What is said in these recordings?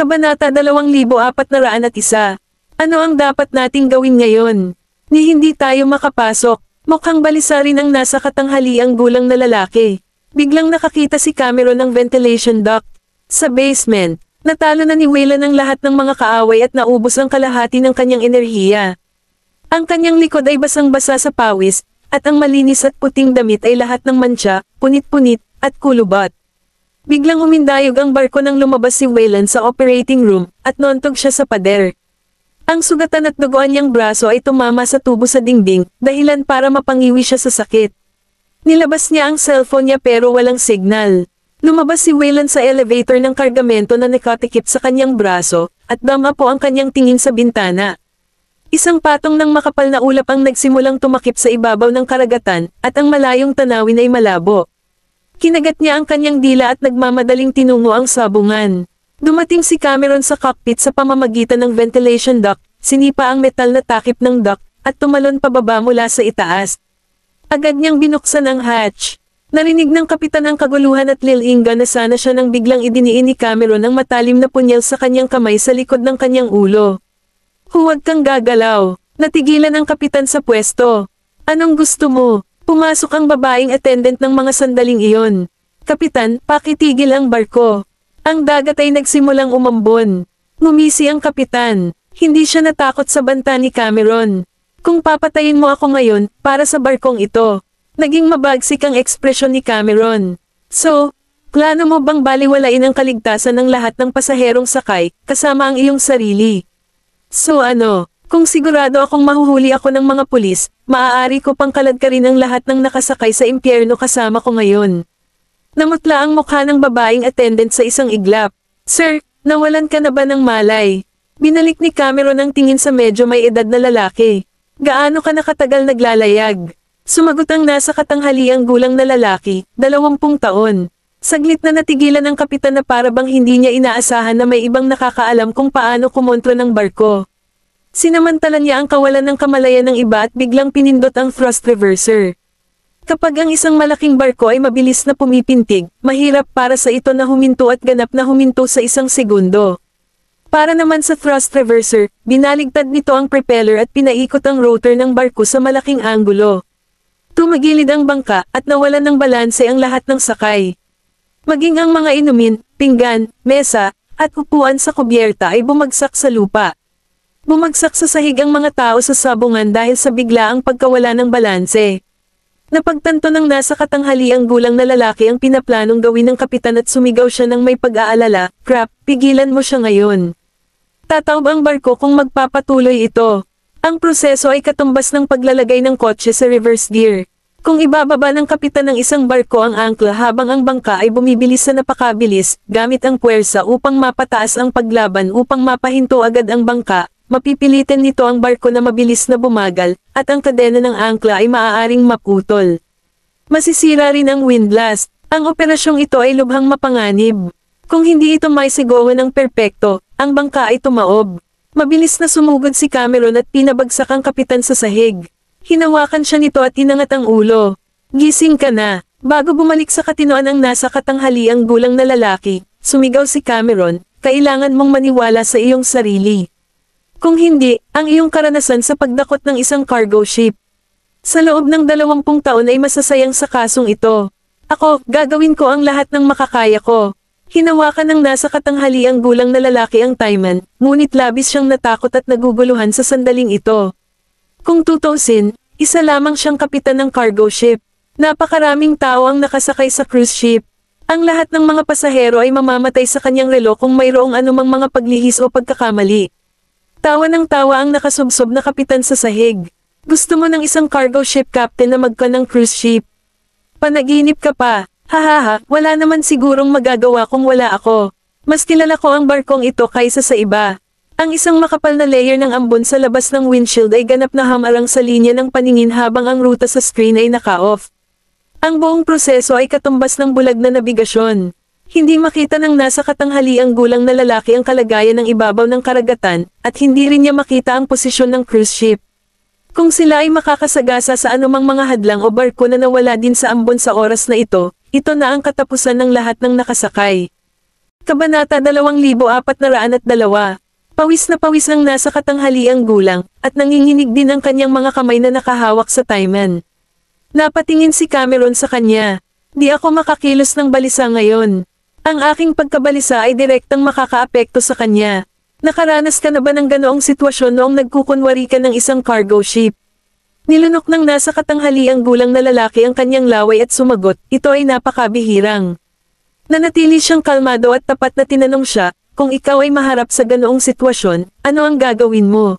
Kabanata 2401 Ano ang dapat nating gawin ngayon? Ni hindi tayo makapasok, mukhang balisa rin ang nasa katanghaliang gulang na lalaki. Biglang nakakita si Cameron ng ventilation duct. Sa basement, natalo na ni Wayla ng lahat ng mga kaaway at naubos ang kalahati ng kanyang enerhiya. Ang kanyang likod ay basang-basa sa pawis, at ang malinis at puting damit ay lahat ng mantsa, punit-punit, at kulubot. Biglang humindayog ang barko nang lumabas si Wayland sa operating room, at nontog siya sa pader. Ang sugatan at dugoan niyang braso ay tumama sa tubo sa dingding, dahilan para mapangiwi siya sa sakit. Nilabas niya ang cellphone niya pero walang signal. Lumabas si Wayland sa elevator ng kargamento na nakatikip sa kanyang braso, at dama po ang kanyang tingin sa bintana. Isang patong ng makapal na ulap ang nagsimulang tumakip sa ibabaw ng karagatan, at ang malayong tanawin ay malabo. Kinagat niya ang kanyang dila at nagmamadaling tinungo ang sabungan. Dumating si Cameron sa cockpit sa pamamagitan ng ventilation duct, sinipa ang metal na takip ng duct, at tumalon pababa mula sa itaas. Agad niyang binuksan ang hatch. Narinig ng kapitan ang kaguluhan at lilinga na sana siya nang biglang idiniin ni Cameron ang matalim na punyal sa kanyang kamay sa likod ng kanyang ulo. Huwag kang gagalaw. Natigilan ang kapitan sa pwesto. Anong gusto mo? Pumasok ang babaeng attendant ng mga sandaling iyon. Kapitan, pakitigil ang barko. Ang dagat ay nagsimulang umambon. Ngumisi ang kapitan. Hindi siya natakot sa banta ni Cameron. Kung papatayin mo ako ngayon, para sa barkong ito. Naging mabagsik ang ekspresyon ni Cameron. So, plano mo bang baliwalain ang kaligtasan ng lahat ng pasaherong sakay, kasama ang iyong sarili? So ano, kung sigurado akong mahuhuli ako ng mga pulis, maaari ko pang kalagkarin ang lahat ng nakasakay sa impyerno kasama ko ngayon. Namutla ang mukha ng babaeng attendant sa isang iglap. Sir, nawalan ka na ba ng malay? Binalik ni Cameron ang tingin sa medyo may edad na lalaki. Gaano ka nakatagal naglalayag? Sumagot ang nasa katanghaliang gulang na lalaki, dalawampung taon. Saglit na natigilan ang kapitan na para bang hindi niya inaasahan na may ibang nakakaalam kung paano kumontra ng barko. Sinamantala niya ang kawalan ng kamalayan ng iba at biglang pinindot ang thrust reverser. Kapag ang isang malaking barko ay mabilis na pumipintig, mahirap para sa ito na huminto at ganap na huminto sa isang segundo. Para naman sa thrust reverser, binaligtad nito ang propeller at pinaikot ang rotor ng barko sa malaking anggulo. Tumagilid ang bangka at nawalan ng balanse ang lahat ng sakay. Maging ang mga inumin, pinggan, mesa, at upuan sa kubyerta ay bumagsak sa lupa. Bumagsak sa sahig ang mga tao sa sabungan dahil sa biglaang pagkawala ng balanse. Napagtanto ng nasa katanghali ang gulang na lalaki ang pinaplanong gawin ng kapitan at sumigaw siya ng may pag-aalala, Crap, pigilan mo siya ngayon. Tataob ang barko kung magpapatuloy ito. Ang proseso ay katumbas ng paglalagay ng kotse sa reverse gear. Kung ibababa ng kapitan ng isang barko ang angkla habang ang bangka ay bumibilis sa napakabilis, gamit ang puwersa upang mapataas ang paglaban upang mapahinto agad ang bangka, Mapipilitan nito ang barko na mabilis na bumagal, at ang kadena ng angkla ay maaaring maputol. Masisira rin ang windlass. Ang operasyong ito ay lubhang mapanganib. Kung hindi ito may ng perpekto, ang bangka ay tumaob. Mabilis na sumugod si Cameron at pinabagsak ang kapitan sa sahig. Hinawakan siya nito at tinangat ang ulo. Gising ka na. Bago bumalik sa katinoan ang nasa katanghaliang gulang na lalaki, sumigaw si Cameron, kailangan mong maniwala sa iyong sarili. Kung hindi, ang iyong karanasan sa pagdakot ng isang cargo ship. Sa loob ng dalawampung taon ay masasayang sa kasong ito. Ako, gagawin ko ang lahat ng makakaya ko. Hinawakan ng nasa katanghali ang gulang na lalaki ang Taiman, ngunit labis siyang natakot at naguguluhan sa sandaling ito. Kung tutusin, isa lamang siyang kapitan ng cargo ship. Napakaraming tao ang nakasakay sa cruise ship. Ang lahat ng mga pasahero ay mamamatay sa kanyang relo kung mayroong anumang mga paglihis o pagkakamali. Tawa ng tawa ang nakasubsob na kapitan sa sahig. Gusto mo ng isang cargo ship captain na magka ng cruise ship. Panaginip ka pa, hahaha, wala naman sigurong magagawa kung wala ako. Mas kilala ko ang barkong ito kaysa sa iba. Ang isang makapal na layer ng ambon sa labas ng windshield ay ganap na hamarang sa linya ng paningin habang ang ruta sa screen ay naka-off. Ang buong proseso ay katumbas ng bulag na nabigasyon. Hindi makita ng nasa katanghali ang gulang na lalaki ang kalagayan ng ibabaw ng karagatan, at hindi rin niya makita ang posisyon ng cruise ship. Kung sila ay makakasagasa sa anumang mga hadlang o barko na nawala din sa ambon sa oras na ito, ito na ang katapusan ng lahat ng nakasakay. Kabanata 2402 Pawis na pawis ng nasa katanghali ang gulang, at nanginginig din ang kanyang mga kamay na nakahawak sa Taiman. Napatingin si Cameron sa kanya. Di ako makakilos ng balisa ngayon. Ang aking pagkabalisa ay direktang makakaapekto sa kanya. Nakaranas ka na ba ng ganoong sitwasyon noong nagkukunwari ka ng isang cargo ship? Nilunok ng nasa katanghali ang gulang na lalaki ang kanyang laway at sumagot, ito ay napakabihirang. Nanatili siyang kalmado at tapat na tinanong siya, kung ikaw ay maharap sa ganoong sitwasyon, ano ang gagawin mo?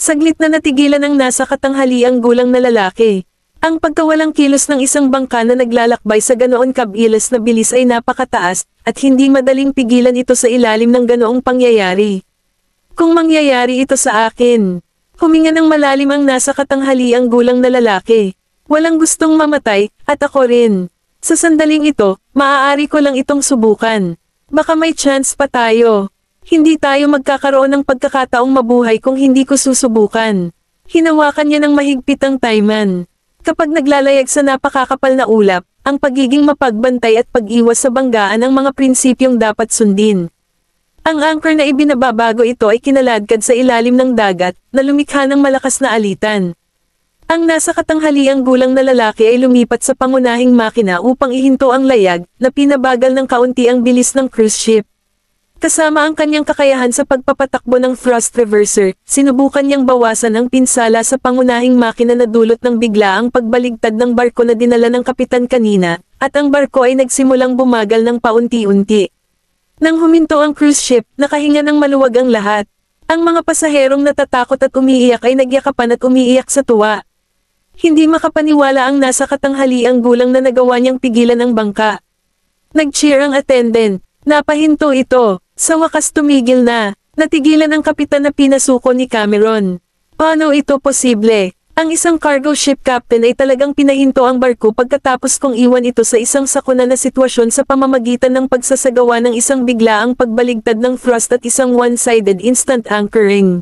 Saglit na natigilan ang nasa katanghali ang gulang na lalaki. Ang pagkawalang kilos ng isang bangka na naglalakbay sa ganoon kabilis na bilis ay napakataas, at hindi madaling pigilan ito sa ilalim ng ganoong pangyayari. Kung mangyayari ito sa akin, huminga ng malalim ang nasa katanghali ang gulang na lalaki. Walang gustong mamatay, at ako rin. Sa sandaling ito, maaari ko lang itong subukan. Baka may chance pa tayo. Hindi tayo magkakaroon ng pagkakataong mabuhay kung hindi ko susubukan. Hinawakan niya ng mahigpit ang Tayman. Kapag naglalayag sa napakakapal na ulap, ang pagiging mapagbantay at pag-iwas sa banggaan ang mga prinsipyong dapat sundin. Ang anchor na ibinababago ito ay kinaladkad sa ilalim ng dagat na lumikha ng malakas na alitan. Ang nasa katanghaliang gulang na lalaki ay lumipat sa pangunahing makina upang ihinto ang layag na pinabagal ng kaunti ang bilis ng cruise ship. Kasama ang kanyang kakayahan sa pagpapatakbo ng thrust reverser, sinubukan niyang bawasan ang pinsala sa pangunahing makina na dulot ng bigla ang pagbaligtad ng barko na dinala ng kapitan kanina, at ang barko ay nagsimulang bumagal ng paunti-unti. Nang huminto ang cruise ship, nakahinga ng maluwag ang lahat. Ang mga pasaherong natatakot at umiiyak ay nagyakapan at umiiyak sa tuwa. Hindi makapaniwala ang nasa katanghali ang gulang na nagawa niyang pigilan ang bangka. Nag-cheer ang attendant. Napahinto ito. Sa wakas tumigil na, natigilan ang kapitan na pinasuko ni Cameron. Paano ito posible? Ang isang cargo ship captain ay talagang pinahinto ang barko pagkatapos kong iwan ito sa isang sakuna na sitwasyon sa pamamagitan ng pagsasagawa ng isang biglaang pagbaligtad ng thrust at isang one-sided instant anchoring.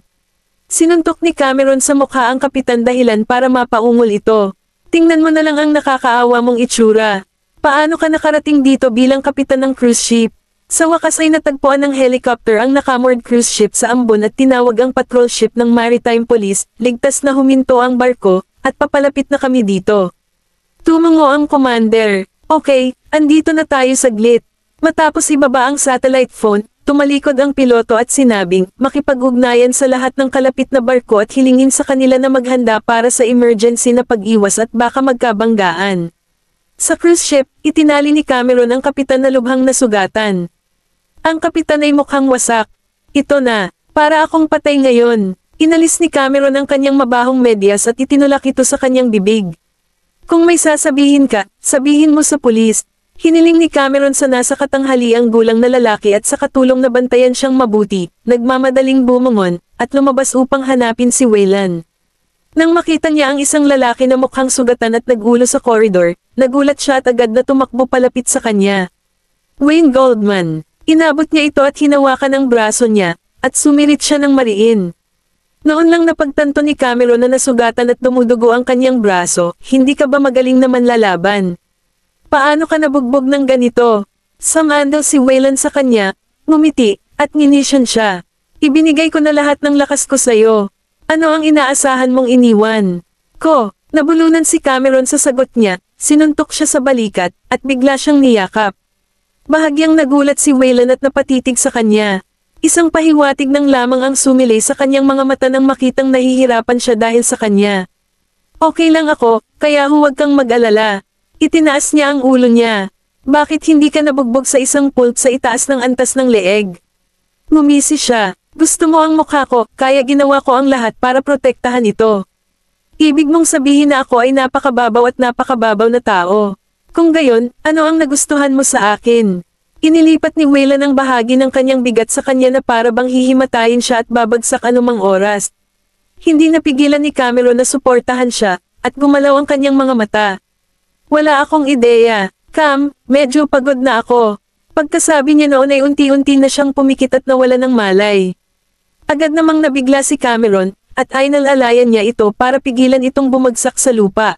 Sinuntok ni Cameron sa mukha ang kapitan dahilan para mapaungol ito. Tingnan mo na lang ang nakakaawa mong itsura. Paano ka nakarating dito bilang kapitan ng cruise ship? Sa wakas ay natagpuan ng helicopter ang nakamoored cruise ship sa Ambon at tinawag ang patrol ship ng Maritime Police, ligtas na huminto ang barko, at papalapit na kami dito. Tumungo ang commander, okay, andito na tayo saglit. Matapos ibaba ang satellite phone, tumalikod ang piloto at sinabing, makipag-ugnayan sa lahat ng kalapit na barko at hilingin sa kanila na maghanda para sa emergency na pag-iwas at baka magkabanggaan. Sa cruise ship, itinali ni Cameron ang kapitan na lubhang nasugatan. Ang kapitan ay mukhang wasak. Ito na, para akong patay ngayon. Inalis ni Cameron ang kanyang mabahong medyas at itinulak ito sa kanyang bibig. Kung may sasabihin ka, sabihin mo sa pulis. Hiniling ni Cameron sa nasa katanghaliang gulang na lalaki at sa katulong na bantayan siyang mabuti, nagmamadaling bumangon, at lumabas upang hanapin si Waylan. Nang makita niya ang isang lalaki na mukhang sugatan at nagulo sa koridor, nagulat siya at agad na tumakbo palapit sa kanya. Wayne Goldman Inabot niya ito at hinawakan ang braso niya, at sumirit siya ng mariin. Noon lang napagtanto ni Cameron na nasugatan at dumudugo ang kanyang braso, hindi ka ba magaling naman lalaban? Paano ka nabugbog ng ganito? Samandal si Wayland sa kanya, ngumiti, at nginisyon siya. Ibinigay ko na lahat ng lakas ko sa'yo. Ano ang inaasahan mong iniwan? Ko, nabulunan si Cameron sa sagot niya, sinuntok siya sa balikat, at bigla siyang niyakap. Bahagyang nagulat si Waylon at napatitig sa kanya. Isang pahiwatig ng lamang ang sumili sa kanyang mga mata nang makitang nahihirapan siya dahil sa kanya. Okay lang ako, kaya huwag kang mag-alala. Itinaas niya ang ulo niya. Bakit hindi ka nabugbog sa isang pulp sa itaas ng antas ng leeg? Ngumisi siya. Gusto mo ang mukha ko, kaya ginawa ko ang lahat para protektahan ito. Ibig mong sabihin na ako ay napakababaw at napakababaw na tao. Kung gayon, ano ang nagustuhan mo sa akin? Inilipat ni Waylan ang bahagi ng kanyang bigat sa kanya na para bang hihimatayin siya at babagsak anumang oras. Hindi napigilan ni Cameron na suportahan siya, at gumalaw ang kanyang mga mata. Wala akong ideya, Cam, medyo pagod na ako. Pagkasabi niya noon ay unti-unti na siyang pumikit at nawala ng malay. Agad namang nabigla si Cameron, at ay nalalayan niya ito para pigilan itong bumagsak sa lupa.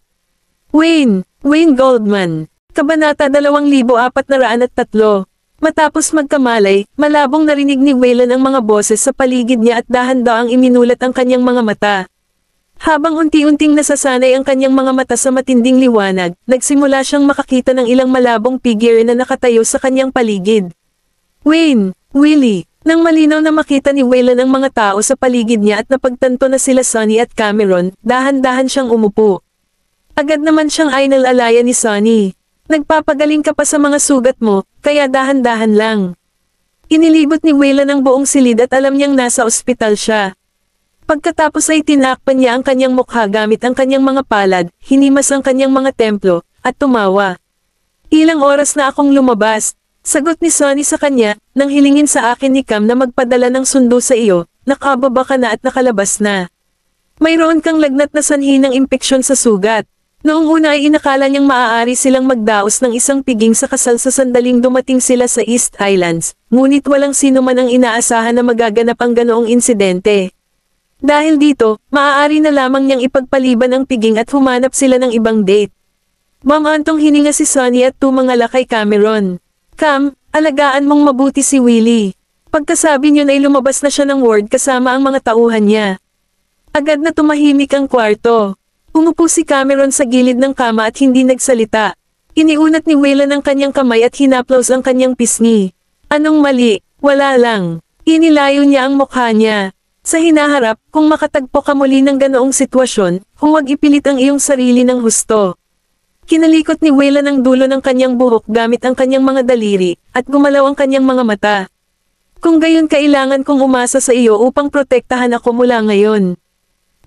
Wayne, Wayne Goldman, Kabanata 2403. Matapos magkamalay, malabong narinig ni Waylon ang mga boses sa paligid niya at dahan-daang iminulat ang kanyang mga mata. Habang unti-unting nasasanay ang kanyang mga mata sa matinding liwanag, nagsimula siyang makakita ng ilang malabong figure na nakatayo sa kanyang paligid. Wayne, Willie, nang malinaw na makita ni Waylon ang mga tao sa paligid niya at napagtanto na sila Sonny at Cameron, dahan-dahan siyang umupo. Agad naman siyang idol alaya ni Sonny. Nagpapagaling ka pa sa mga sugat mo, kaya dahan-dahan lang. Inilibot ni Waylan ang buong silid at alam niyang nasa ospital siya. Pagkatapos ay tinakpan niya ang kanyang mukha gamit ang kanyang mga palad, hinimas ang kanyang mga templo, at tumawa. Ilang oras na akong lumabas, sagot ni Sonny sa kanya, nang hilingin sa akin ni Cam na magpadala ng sundo sa iyo, nakababa ka na at nakalabas na. Mayroon kang lagnat na sanhi ng impeksyon sa sugat. Noong una ay inakala niyang maaari silang magdaos ng isang piging sa kasal sa sandaling dumating sila sa East Islands, ngunit walang sino man ang inaasahan na magaganap ang ganoong insidente. Dahil dito, maaari na lamang niyang ipagpaliban ang piging at humanap sila ng ibang date. Ma'am Mamantong hininga si Sonny at tumangala kay Cameron. Cam, alagaan mong mabuti si Willie. Pagkasabi niyon ay lumabas na siya ng ward kasama ang mga tauhan niya. Agad na tumahimik ang kwarto. Umupo si Cameron sa gilid ng kama at hindi nagsalita. Iniunat ni Wayla ang kanyang kamay at hinaplos ang kanyang pisngi. Anong mali? Wala lang. Inilayo niya ang mukha niya. Sa hinaharap, kung makatagpo ka muli ng ganoong sitwasyon, huwag ipilit ang iyong sarili ng husto. Kinalikot ni Wayla ang dulo ng kanyang buhok gamit ang kanyang mga daliri, at gumalaw ang kanyang mga mata. Kung gayon kailangan kong umasa sa iyo upang protektahan ako mula ngayon.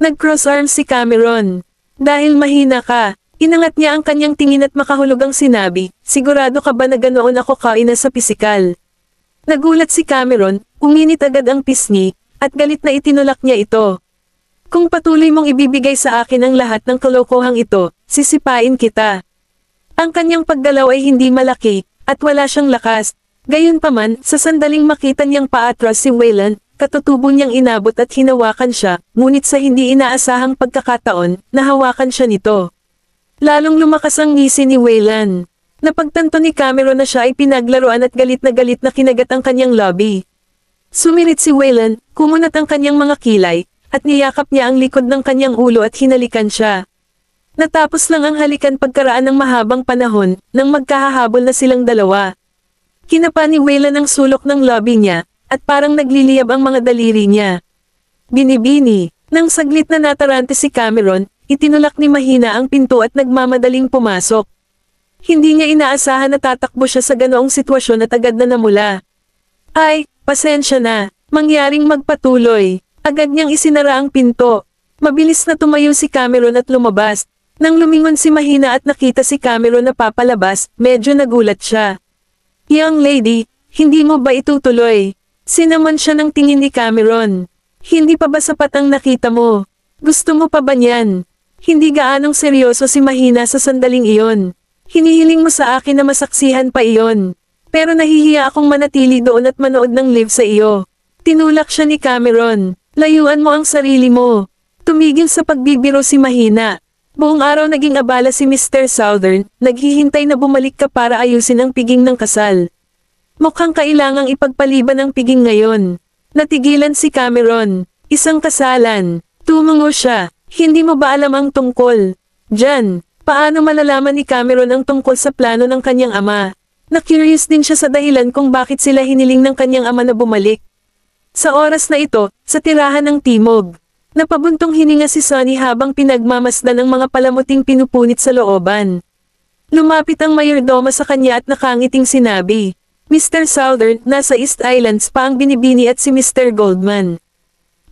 Nag-cross arms si Cameron. Dahil mahina ka, inangat niya ang kanyang tingin at makahulugang sinabi, sigurado ka ba na ganoon ako kaina sa pisikal? Nagulat si Cameron, uminit agad ang pisngi, at galit na itinulak niya ito. Kung patuloy mong ibibigay sa akin ang lahat ng kalokohang ito, sisipain kita. Ang kanyang paggalaw ay hindi malaki, at wala siyang lakas, Gayunpaman, sa sandaling makita niyang paatras si Wayland, Katutubo niyang inabot at hinawakan siya, ngunit sa hindi inaasahang pagkakataon, nahawakan siya nito. Lalong lumakas ang ngisi ni Waylan. Napagtanto ni Cameron na siya ay pinaglaruan at galit na galit na kinagat ang kanyang lobby. Sumirit si Waylan, kumunat ang kanyang mga kilay, at niyakap niya ang likod ng kanyang ulo at hinalikan siya. Natapos lang ang halikan pagkaraan ng mahabang panahon, nang magkahahabol na silang dalawa. Kinapa ni Waylan ang sulok ng lobby niya, at parang nagliliyab ang mga daliri niya. Binibini, nang saglit na natarante si Cameron, itinulak ni Mahina ang pinto at nagmamadaling pumasok. Hindi niya inaasahan na tatakbo siya sa ganoong sitwasyon at agad na namula. Ay, pasensya na, mangyaring magpatuloy. Agad niyang isinara ang pinto. Mabilis na tumayo si Cameron at lumabas. Nang lumingon si Mahina at nakita si Cameron na papalabas, medyo nagulat siya. Young lady, hindi mo ba itutuloy? Sinaman siya ng tingin ni Cameron. Hindi pa ba sapat ang nakita mo? Gusto mo pa ba niyan? Hindi gaanong seryoso si Mahina sa sandaling iyon. Hinihiling mo sa akin na masaksihan pa iyon. Pero nahihiya akong manatili doon at manood ng live sa iyo. Tinulak siya ni Cameron. Layuan mo ang sarili mo. Tumigil sa pagbibiro si Mahina. Buong araw naging abala si Mr. Southern, naghihintay na bumalik ka para ayusin ang piging ng kasal. Mukhang kailangang ipagpaliban ang piging ngayon. Natigilan si Cameron. Isang kasalan. Tumungo siya. Hindi mo ba alam ang tungkol? Jan, paano malalaman ni Cameron ang tungkol sa plano ng kanyang ama? Na-curious din siya sa dahilan kung bakit sila hiniling ng kanyang ama na bumalik. Sa oras na ito, sa tirahan ng timog, napabuntong hininga si Sonny habang pinagmamasdan ang mga palamuting pinupunit sa looban. Lumapit ang mayordoma sa kanya at nakangiting sinabi, Mr. Southern, nasa East Islands pa ang binibini at si Mr. Goldman.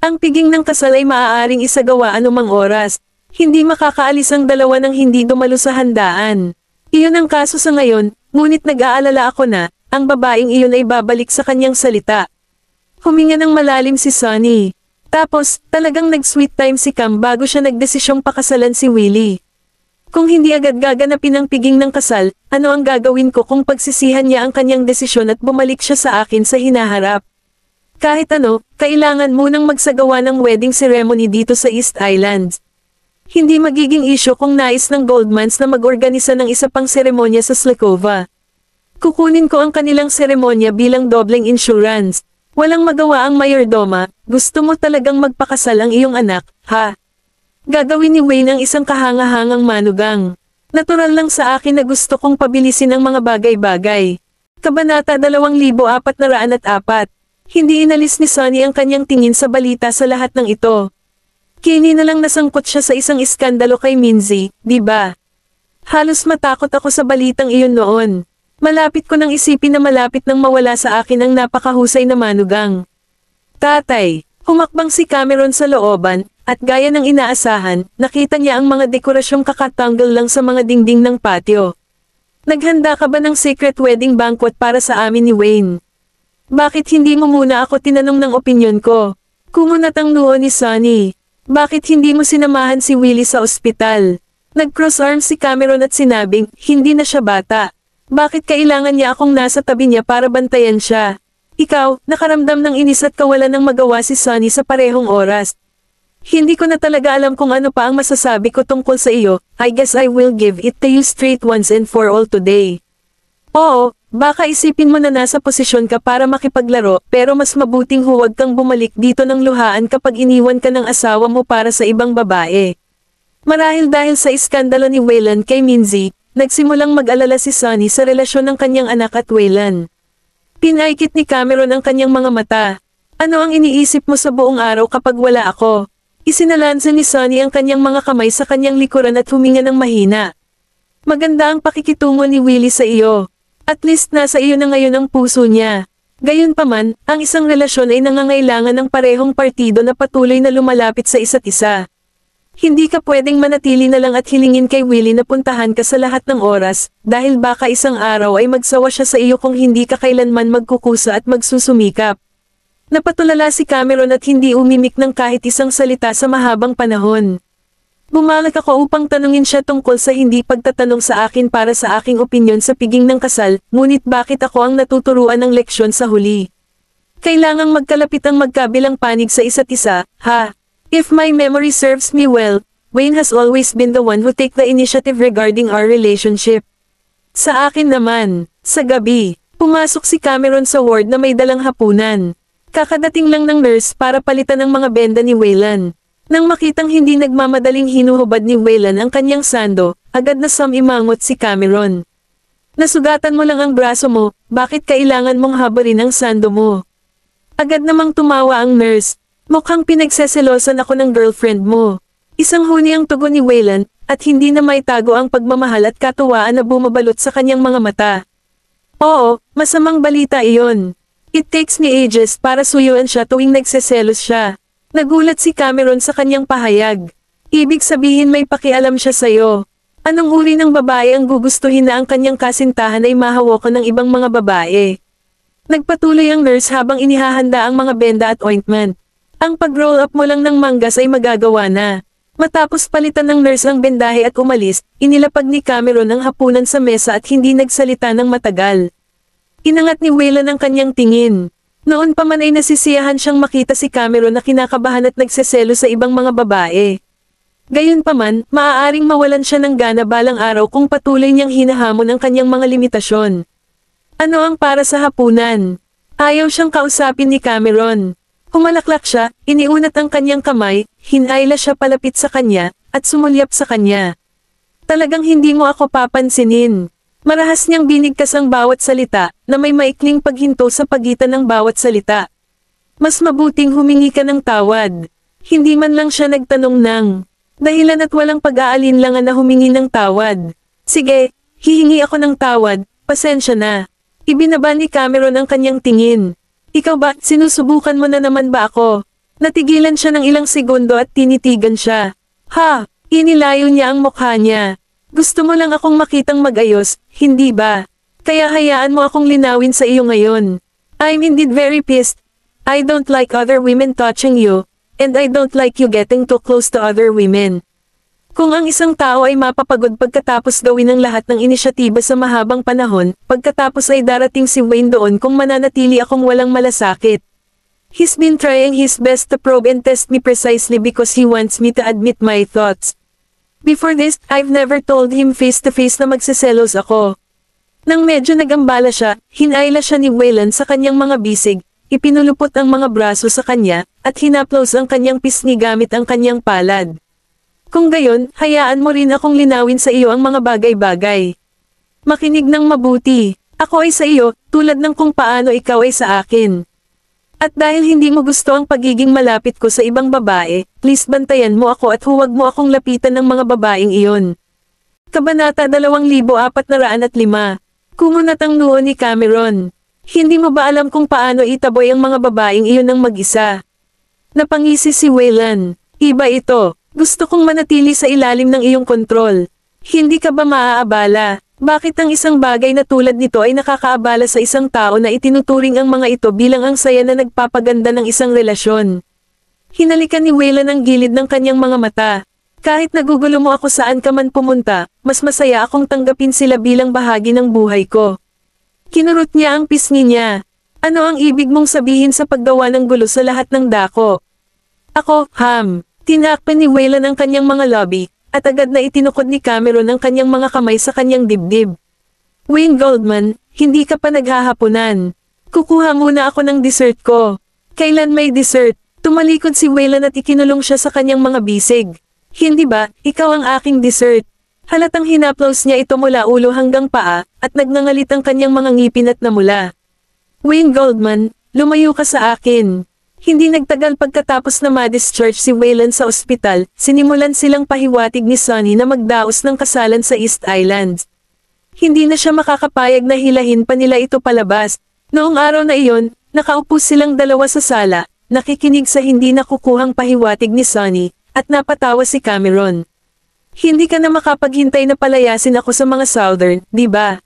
Ang piging ng kasal ay maaaring isagawa anumang oras. Hindi makakaalis ang dalawa ng hindi dumalo sa handaan. Iyon ang kaso sa ngayon, ngunit nag-aalala ako na, ang babaeng iyon ay babalik sa kanyang salita. Huminga ng malalim si Sonny. Tapos, talagang nag-sweet time si Cam bago siya nagdesisyong pakasalan si Willie. Kung hindi agad gaganapin ang piging ng kasal, ano ang gagawin ko kung pagsisihan niya ang kanyang desisyon at bumalik siya sa akin sa hinaharap? Kahit ano, kailangan munang magsagawa ng wedding ceremony dito sa East Island. Hindi magiging isyo kung nais ng Goldmans na mag-organisa ng isa pang seremonya sa Slikova. Kukunin ko ang kanilang seremonya bilang dobleng insurance. Walang magawa ang mayordoma, gusto mo talagang magpakasal ang iyong anak, ha? Gagawin ni Wayne ang isang kahangahangang manugang. Natural lang sa akin na gusto kong pabilisin ang mga bagay-bagay. Kabanata 2404 Hindi inalis ni Sonny ang kanyang tingin sa balita sa lahat ng ito. Kini na lang nasangkot siya sa isang iskandalo kay Minzy, di ba? Halos matakot ako sa balitang iyon noon. Malapit ko nang isipin na malapit nang mawala sa akin ang napakahusay na manugang. Tatay, humakbang si Cameron sa looban, at gaya ng inaasahan, nakita niya ang mga dekorasyong kakatanggal lang sa mga dingding ng patio. Naghanda ka ba ng secret wedding banquet para sa amin ni Wayne? Bakit hindi mo muna ako tinanong ng opinion ko? Kumunat ang noo ni Sunny. Bakit hindi mo sinamahan si Willie sa ospital? Nag-cross arm si Cameron at sinabing, hindi na siya bata. Bakit kailangan niya akong nasa tabi niya para bantayan siya? Ikaw, nakaramdam ng inis at kawalan ng magawa si Sunny sa parehong oras. Hindi ko na talaga alam kung ano pa ang masasabi ko tungkol sa iyo, I guess I will give it to you straight once and for all today. Oo, baka isipin mo na nasa posisyon ka para makipaglaro, pero mas mabuting huwag kang bumalik dito ng luhaan kapag iniwan ka ng asawa mo para sa ibang babae. Marahil dahil sa iskandalo ni Wayland kay Minzy, nagsimulang mag-alala si Sunny sa relasyon ng kanyang anak at Wayland. Pinaikit ni Cameron ang kanyang mga mata. Ano ang iniisip mo sa buong araw kapag wala ako? Isinalansa ni Sunny ang kanyang mga kamay sa kanyang likuran at huminga ng mahina. Maganda ang pakikitungo ni Willie sa iyo. At least nasa iyo na ngayon ang puso niya. Gayunpaman, ang isang relasyon ay nangangailangan ng parehong partido na patuloy na lumalapit sa isa't isa. Hindi ka pwedeng manatili na lang at hilingin kay Willie na puntahan ka sa lahat ng oras, dahil baka isang araw ay magsawa siya sa iyo kung hindi ka kailanman magkukusa at magsusumikap. Napatulala si Cameron at hindi umimik ng kahit isang salita sa mahabang panahon. Bumalik ako upang tanungin siya tungkol sa hindi pagtatanong sa akin para sa aking opinyon sa piging ng kasal, ngunit bakit ako ang natuturuan ng leksyon sa huli. Kailangang magkalapit ang magkabilang panig sa isa't isa, ha? If my memory serves me well, Wayne has always been the one who take the initiative regarding our relationship. Sa akin naman, sa gabi, pumasok si Cameron sa ward na may dalang hapunan. Kakadating lang ng nurse para palitan ang mga benda ni Waylan. Nang makitang hindi nagmamadaling hinuhubad ni Waylan ang kanyang sando, agad na samimangot si Cameron. Nasugatan mo lang ang braso mo, bakit kailangan mong habarin ang sando mo? Agad namang tumawa ang nurse, mukhang pinagseselosan ako ng girlfriend mo. Isang huni ang tugon ni Waylan, at hindi na maitago ang pagmamahal at katuwaan na bumabalot sa kanyang mga mata. Oo, masamang balita iyon. It takes me ages para suyuan siya tuwing nagseselos siya. Nagulat si Cameron sa kanyang pahayag. Ibig sabihin may pakialam siya sa'yo. Anong uri ng babae ang gugustuhin na ang kanyang kasintahan ay mahawakan ng ibang mga babae? Nagpatuloy ang nurse habang inihahanda ang mga benda at ointment. Ang pag-roll up mo lang ng manggas ay magagawa na. Matapos palitan ng nurse ang bendahe at umalis, inilapag ni Cameron ang hapunan sa mesa at hindi nagsalita ng matagal. Inangat ni Waylon ang kanyang tingin. Noon pa man ay nasisiyahan siyang makita si Cameron na kinakabahan at nagseselo sa ibang mga babae. Gayunpaman, maaaring mawalan siya ng gana balang araw kung patuloy niyang hinahamon ang kanyang mga limitasyon. Ano ang para sa hapunan? Ayaw siyang kausapin ni Cameron. Humalaklak siya, iniunat ang kanyang kamay, hinayla siya palapit sa kanya, at sumulyap sa kanya. Talagang hindi mo ako papansinin. Marahas niyang binigkas ang bawat salita, na may maikling paghinto sa pagitan ng bawat salita. Mas mabuting humingi ka ng tawad. Hindi man lang siya nagtanong ng dahilan at walang pag-aalinlangan na humingi ng tawad. Sige, hihingi ako ng tawad, pasensya na. Ibinaba ni Cameron ang kanyang tingin. Ikaw ba, sinusubukan mo na naman ba ako? Natigilan siya ng ilang segundo at tinitigan siya. Ha! Inilayo niya ang mukha niya. Gusto mo lang akong makitang magayos, hindi ba? Kaya hayaan mo akong linawin sa iyo ngayon. I'm indeed very pissed. I don't like other women touching you, and I don't like you getting too close to other women. Kung ang isang tao ay mapapagod pagkatapos gawin ang lahat ng inisyatiba sa mahabang panahon, pagkatapos ay darating si Wayne doon kung mananatili akong walang malasakit. He's been trying his best to probe and test me precisely because he wants me to admit my thoughts. Before this, I've never told him face-to-face na magseselos ako. Nang medyo nagambala siya, hinayla siya ni Wayland sa kanyang mga bisig, ipinulupot ang mga braso sa kanya, at hinaplos ang kanyang pisngi gamit ang kanyang palad. Kung gayon, hayaan mo rin akong linawin sa iyo ang mga bagay-bagay. Makinig ng mabuti. Ako ay sa iyo, tulad ng kung paano ikaw ay sa akin. At dahil hindi mo gusto ang pagiging malapit ko sa ibang babae, please bantayan mo ako at huwag mo akong lapitan ng mga babaeng iyon. Kabanata 2405 Kumunat ang noo ni Cameron. Hindi mo ba alam kung paano itaboy ang mga babaeng iyon ng mag-isa? Napangisi si Waylan. Iba ito. Gusto kong manatili sa ilalim ng iyong kontrol. Hindi ka ba maaabala? Bakit ang isang bagay na tulad nito ay nakakaabala sa isang tao na itinuturing ang mga ito bilang ang saya na nagpapaganda ng isang relasyon? Hinalikan ni Waylan ang gilid ng kanyang mga mata. Kahit nagugulo mo ako saan ka man pumunta, mas masaya akong tanggapin sila bilang bahagi ng buhay ko. Kinurot niya ang pisngi niya. Ano ang ibig mong sabihin sa paggawa ng gulo sa lahat ng dako? Ako, ham. Tinakpan ni Waylan ang kanyang mga lobby, at agad na itinukod ni Cameron ang kanyang mga kamay sa kanyang dibdib. Wayne Goldman, hindi ka pa naghahaponan. Kukuha muna ako ng dessert ko. Kailan may dessert? Tumalikod si Waylan at ikinulong siya sa kanyang mga bisig. Hindi ba, ikaw ang aking dessert? Halatang hinaplos niya ito mula ulo hanggang paa, at nagnangalit ang kanyang mga ngipin at namula. Wayne Goldman, lumayo ka sa akin. Hindi nagtagal pagkatapos na ma-discharge si Waylon sa ospital, sinimulan silang pahiwatig ni Sonny na magdaos ng kasalan sa East Island. Hindi na siya makakapayag na hilahin pa nila ito palabas. Noong araw na iyon, nakaupo silang dalawa sa sala, nakikinig sa hindi nakukuhang pahiwatig ni Sonny, at napatawa si Cameron. Hindi ka na makapaghintay na palayasin ako sa mga Southern, di ba?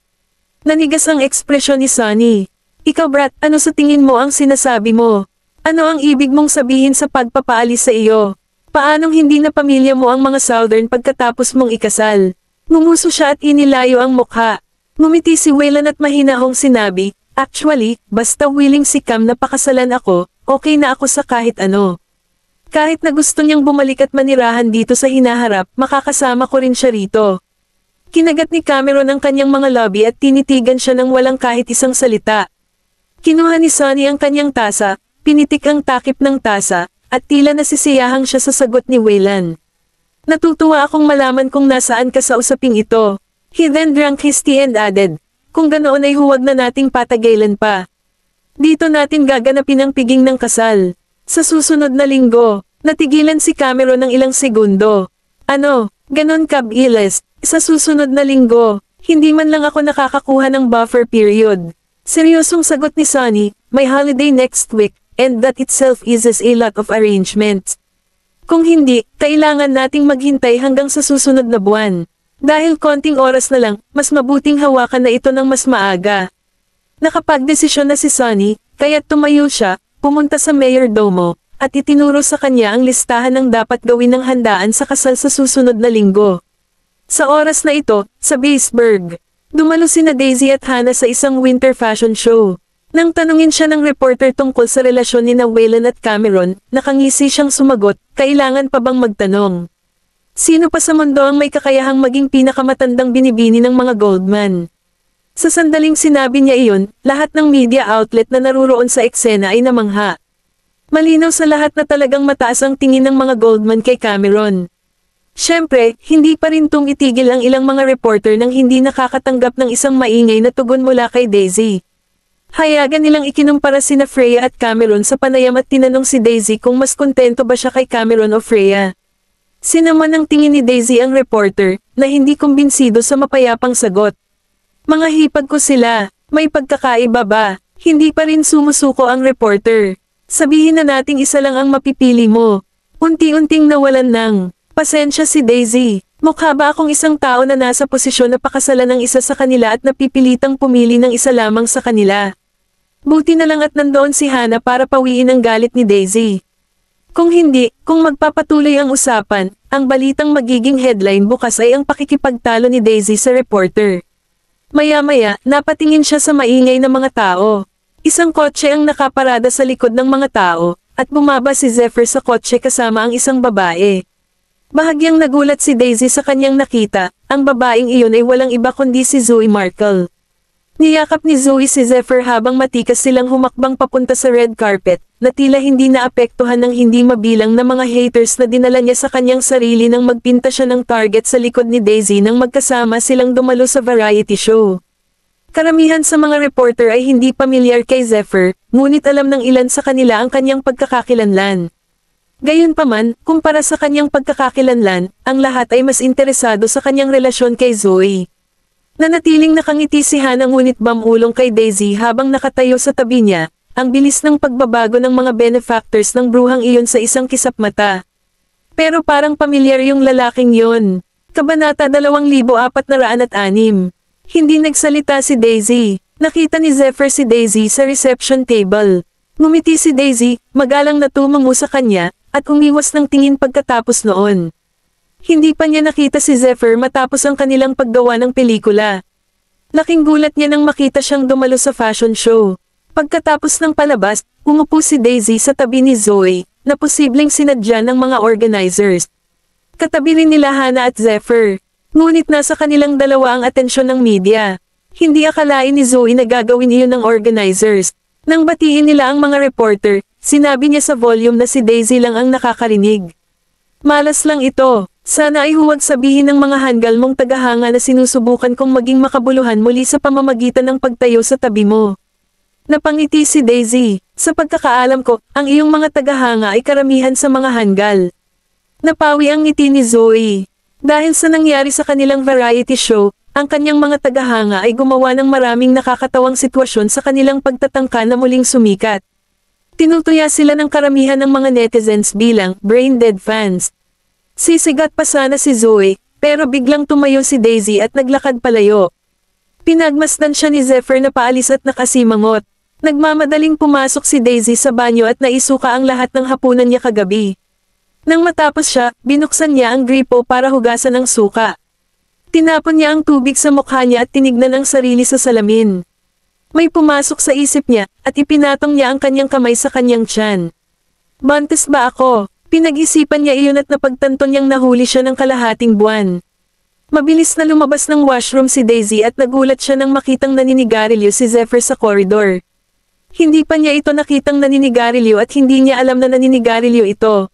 Nanigas ang ekspresyon ni Sonny. Ikaw brat, ano sa tingin mo ang sinasabi mo? Ano ang ibig mong sabihin sa pagpapaalis sa iyo? Paanong hindi na pamilya mo ang mga Southern pagkatapos mong ikasal? Ngumuso siya at inilayo ang mukha. Ngumiti si Waylan at mahinahong sinabi, Actually, basta willing si Cam na pakasalan ako, okay na ako sa kahit ano. Kahit na gusto niyang bumalik at manirahan dito sa hinaharap, makakasama ko rin siya rito. Kinagat ni Cameron ang kanyang mga lobby at tinitigan siya ng walang kahit isang salita. Kinuha ni Sonny ang kanyang tasa, Pinitik ang takip ng tasa, at tila nasisiyahang siya sa sagot ni Waylan. Natutuwa akong malaman kung nasaan ka sa usaping ito. He then drank his tea and added, kung ganoon ay huwag na nating patagalan pa. Dito natin gaganapin ang piging ng kasal. Sa susunod na linggo, natigilan si Cameron ng ilang segundo. Ano, ganon kabiles, sa susunod na linggo, hindi man lang ako nakakakuha ng buffer period. Seryosong sagot ni Sunny, may holiday next week, and that itself eases a lot of arrangements. Kung hindi, kailangan nating maghintay hanggang sa susunod na buwan. Dahil konting oras na lang, mas mabuting hawakan na ito ng mas maaga. Nakapagdesisyon na si Sonny, kaya tumayo siya, pumunta sa Mayor Domo, at itinuro sa kanya ang listahan ng dapat gawin ng handaan sa kasal sa susunod na linggo. Sa oras na ito, sa Baseburg, dumalo sina Daisy at Hannah sa isang winter fashion show. Nang tanungin siya ng reporter tungkol sa relasyon ni na Whelan at Cameron, nakangisi siyang sumagot, kailangan pa bang magtanong? Sino pa sa mundo ang may kakayahang maging pinakamatandang binibini ng mga Goldman? Sa sandaling sinabi niya iyon, lahat ng media outlet na naruroon sa eksena ay namangha. Malinaw sa lahat na talagang mataas ang tingin ng mga Goldman kay Cameron. Siyempre, hindi pa rin tumitigil ang ilang mga reporter nang hindi nakakatanggap ng isang maingay na tugon mula kay Daisy. Hayagan nilang ikinumpara sina Freya at Cameron sa panayam at tinanong si Daisy kung mas kontento ba siya kay Cameron o Freya. Sinaman ang tingin ni Daisy ang reporter na hindi kumbinsido sa mapayapang sagot. Mga hipag ko sila, may pagkakaiba ba? Hindi pa rin sumusuko ang reporter. Sabihin na nating isa lang ang mapipili mo. Unti-unting nawalan ng pasensya si Daisy. Mukha ba akong isang tao na nasa posisyon na pakasalan ng isa sa kanila at napipilitang pumili ng isa lamang sa kanila? Buti na lang at nandoon si Hana para pawiin ang galit ni Daisy. Kung hindi, kung magpapatuloy ang usapan, ang balitang magiging headline bukas ay ang pakikipagtalo ni Daisy sa reporter. Maya-maya, napatingin siya sa maingay na mga tao. Isang kotse ang nakaparada sa likod ng mga tao, at bumaba si Zephyr sa kotse kasama ang isang babae. Bahagyang nagulat si Daisy sa kanyang nakita, ang babaeng iyon ay walang iba kundi si Zoe Markle. Niyakap ni Zoe si Zephyr habang matikas silang humakbang papunta sa red carpet, na tila hindi naapektuhan ng hindi mabilang na mga haters na dinala niya sa kanyang sarili nang magpinta siya ng target sa likod ni Daisy nang magkasama silang dumalo sa variety show. Karamihan sa mga reporter ay hindi pamilyar kay Zephyr, ngunit alam ng ilan sa kanila ang kanyang pagkakakilanlan. Gayunpaman, kumpara sa kanyang pagkakakilanlan, ang lahat ay mas interesado sa kanyang relasyon kay Zoe. Nanatiling nakangiti si Hana ngunit bamulong kay Daisy habang nakatayo sa tabi niya, ang bilis ng pagbabago ng mga benefactors ng bruhang iyon sa isang kisap mata. Pero parang pamilyar yung lalaking yon. Kabanata 2406. Hindi nagsalita si Daisy. Nakita ni Zephyr si Daisy sa reception table. Ngumiti si Daisy, magalang na tumango sa kanya, at umiwas ng tingin pagkatapos noon. Hindi pa niya nakita si Zephyr matapos ang kanilang paggawa ng pelikula. Laking gulat niya nang makita siyang dumalo sa fashion show. Pagkatapos ng palabas, umupo si Daisy sa tabi ni Zoe, na posibleng sinadya ng mga organizers. Katabi rin nila Hana at Zephyr, ngunit nasa kanilang dalawa ang atensyon ng media. Hindi akalain ni Zoe na gagawin iyon ng organizers. Nang batiin nila ang mga reporter, Sinabi niya sa volume na si Daisy lang ang nakakarinig. Malas lang ito, sana ay huwag sabihin ng mga hanggal mong tagahanga na sinusubukan kong maging makabuluhan muli sa pamamagitan ng pagtayo sa tabi mo. Napangiti si Daisy, sa pagkakaalam ko, ang iyong mga tagahanga ay karamihan sa mga hanggal. Napawi ang ngiti ni Zoe. Dahil sa nangyari sa kanilang variety show, ang kanyang mga tagahanga ay gumawa ng maraming nakakatawang sitwasyon sa kanilang pagtatangka na muling sumikat. Tinutuya sila ng karamihan ng mga netizens bilang brain dead fans. Sisigat pa sana si Zoe, pero biglang tumayo si Daisy at naglakad palayo. Pinagmasdan siya ni Zephyr na paalis at nakasimangot. Nagmamadaling pumasok si Daisy sa banyo at naisuka ang lahat ng hapunan niya kagabi. Nang matapos siya, binuksan niya ang gripo para hugasan ang suka. Tinapon niya ang tubig sa mukha niya at tinignan ang sarili sa salamin. May pumasok sa isip niya, at ipinatong niya ang kanyang kamay sa kanyang tiyan. Bantes ba ako? Pinag-isipan niya iyon at napagtanto niyang nahuli siya ng kalahating buwan. Mabilis na lumabas ng washroom si Daisy at nagulat siya nang makitang naninigarilyo si Zephyr sa koridor. Hindi pa niya ito nakitang naninigarilyo at hindi niya alam na naninigarilyo ito.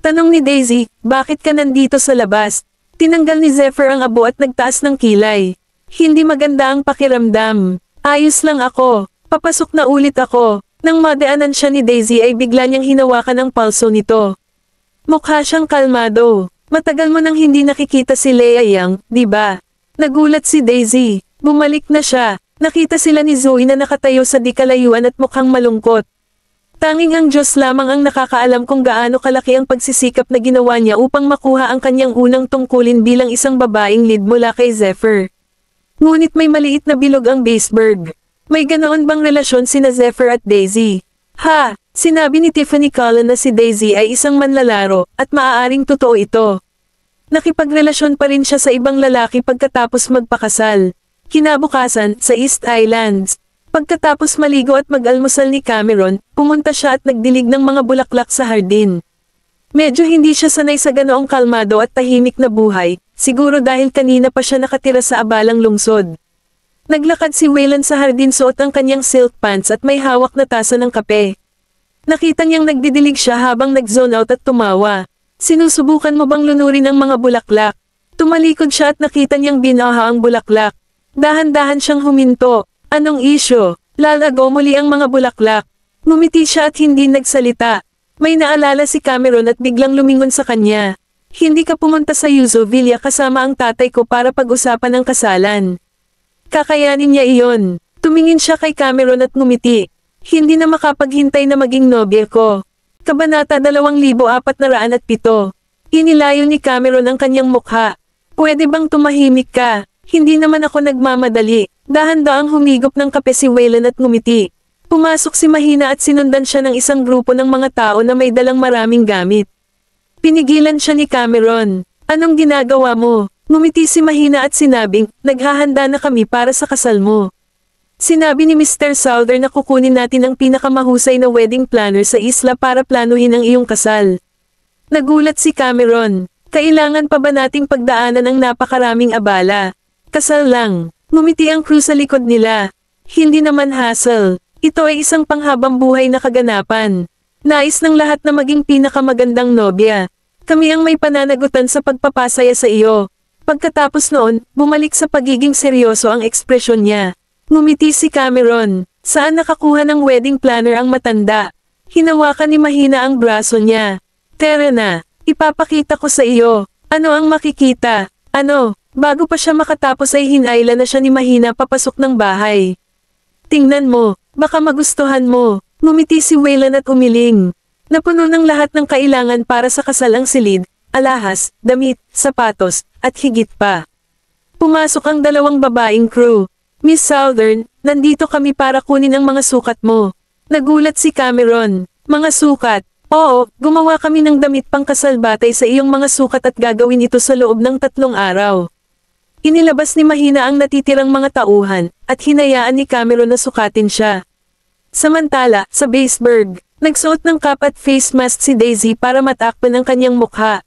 Tanong ni Daisy, bakit ka nandito sa labas? Tinanggal ni Zephyr ang abo at nagtaas ng kilay. Hindi maganda ang pakiramdam. Ayos lang ako, papasok na ulit ako. Nang madaanan siya ni Daisy ay bigla niyang hinawakan ang palso nito. Mukha siyang kalmado. Matagal mo nang hindi nakikita si Leia Yang, di ba? Nagulat si Daisy. Bumalik na siya. Nakita sila ni Zoe na nakatayo sa dikalayuan at mukhang malungkot. Tanging ang Diyos lamang ang nakakaalam kung gaano kalaki ang pagsisikap na ginawa niya upang makuha ang kanyang unang tungkulin bilang isang babaeng lead mula kay Zephyr. Ngunit may maliit na bilog ang Baseberg. May ganoon bang relasyon sina Zephyr at Daisy? Ha! Sinabi ni Tiffany Cullen na si Daisy ay isang manlalaro, at maaaring totoo ito. Nakipagrelasyon pa rin siya sa ibang lalaki pagkatapos magpakasal. Kinabukasan, sa East Islands. Pagkatapos maligo at mag-almusal ni Cameron, pumunta siya at nagdilig ng mga bulaklak sa hardin. Medyo hindi siya sanay sa ganoong kalmado at tahimik na buhay, siguro dahil kanina pa siya nakatira sa abalang lungsod. Naglakad si Waylon sa hardin suot ang kanyang silk pants at may hawak na tasa ng kape. Nakita niyang nagdidilig siya habang nag-zone out at tumawa. Sinusubukan mo bang lunurin ang mga bulaklak? Tumalikod siya at nakita niyang binaha ang bulaklak. Dahan-dahan siyang huminto. Anong isyo? Lalago muli ang mga bulaklak. Ngumiti siya at hindi nagsalita. May naalala si Cameron at biglang lumingon sa kanya. Hindi ka pumunta sa Yuzo Villa kasama ang tatay ko para pag-usapan ang kasalan. Kakayanin niya iyon. Tumingin siya kay Cameron at ngumiti. Hindi na makapaghintay na maging nobya ko. Kabanata 2407. Inilayo ni Cameron ang kanyang mukha. Pwede bang tumahimik ka? Hindi naman ako nagmamadali. Dahan-daang humigop ng kape si Waylon at ngumiti. Pumasok si Mahina at sinundan siya ng isang grupo ng mga tao na may dalang maraming gamit. Pinigilan siya ni Cameron. Anong ginagawa mo? Ngumiti si Mahina at sinabing, naghahanda na kami para sa kasal mo. Sinabi ni Mr. Souther na kukunin natin ang pinakamahusay na wedding planner sa isla para planuhin ang iyong kasal. Nagulat si Cameron, kailangan pa ba nating pagdaanan ang napakaraming abala? Kasal lang, ngumiti ang crew sa likod nila. Hindi naman hassle, ito ay isang panghabang buhay na kaganapan. Nais ng lahat na maging pinakamagandang nobya. Kami ang may pananagutan sa pagpapasaya sa iyo. Pagkatapos noon, bumalik sa pagiging seryoso ang ekspresyon niya. Ngumiti si Cameron. Saan nakakuha ng wedding planner ang matanda? Hinawakan ni Mahina ang braso niya. Tara na, ipapakita ko sa iyo. Ano ang makikita? Ano? Bago pa siya makatapos ay hinayla na siya ni Mahina papasok ng bahay. Tingnan mo, Baka magustuhan mo. Ngumiti si Wayland at umiling. Napuno ng lahat ng kailangan para sa kasal ang silid, alahas, damit, sapatos, at higit pa. Pumasok ang dalawang babaeng crew. Miss Southern, nandito kami para kunin ang mga sukat mo. Nagulat si Cameron. Mga sukat. Oo, gumawa kami ng damit pangkasal batay sa iyong mga sukat at gagawin ito sa loob ng tatlong araw. Inilabas ni Mahina ang natitirang mga tauhan, at hinayaan ni Cameron na sukatin siya. Samantala, sa Baseberg, nagsuot ng cap at face mask si Daisy para matakpan ang kanyang mukha.